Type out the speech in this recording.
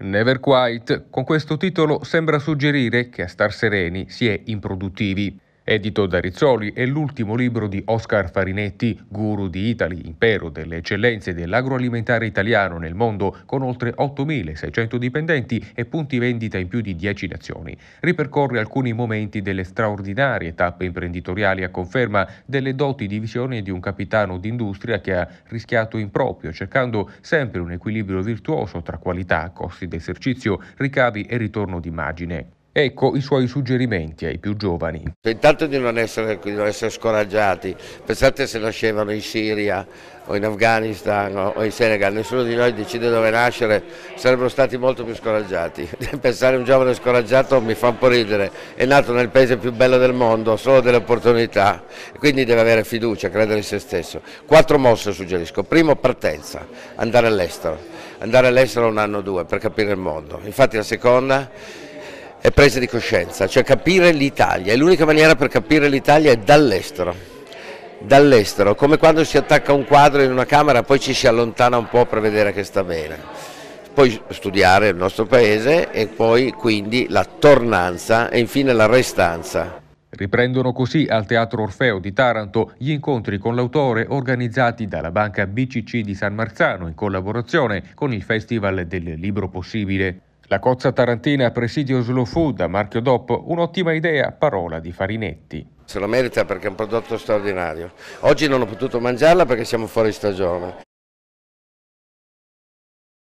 Never Quite con questo titolo sembra suggerire che a star sereni si è improduttivi edito da Rizzoli, è l'ultimo libro di Oscar Farinetti, guru di Italy, impero delle eccellenze dell'agroalimentare italiano nel mondo, con oltre 8.600 dipendenti e punti vendita in più di 10 nazioni. Ripercorre alcuni momenti delle straordinarie tappe imprenditoriali a conferma delle doti di visione di un capitano d'industria che ha rischiato in proprio, cercando sempre un equilibrio virtuoso tra qualità, costi d'esercizio, ricavi e ritorno d'immagine. Ecco i suoi suggerimenti ai più giovani. Cioè, intanto di non essere, di non essere scoraggiati, pensate se nascevano in Siria o in Afghanistan o in Senegal, nessuno di noi decide dove nascere, sarebbero stati molto più scoraggiati. Pensare a un giovane scoraggiato mi fa un po' ridere, è nato nel paese più bello del mondo, solo delle opportunità, quindi deve avere fiducia, credere in se stesso. Quattro mosse suggerisco, primo partenza, andare all'estero, andare all'estero un anno o due per capire il mondo, infatti la seconda e presa di coscienza, cioè capire l'Italia, e l'unica maniera per capire l'Italia è dall'estero dall'estero, come quando si attacca un quadro in una camera poi ci si allontana un po' per vedere che sta bene, poi studiare il nostro paese e poi quindi la tornanza e infine la restanza. Riprendono così al Teatro Orfeo di Taranto gli incontri con l'autore organizzati dalla banca BCC di San Marzano in collaborazione con il Festival del Libro Possibile. La cozza tarantina Presidio Slow Food a marchio DOP, un'ottima idea, parola di Farinetti. Se lo merita perché è un prodotto straordinario. Oggi non ho potuto mangiarla perché siamo fuori stagione.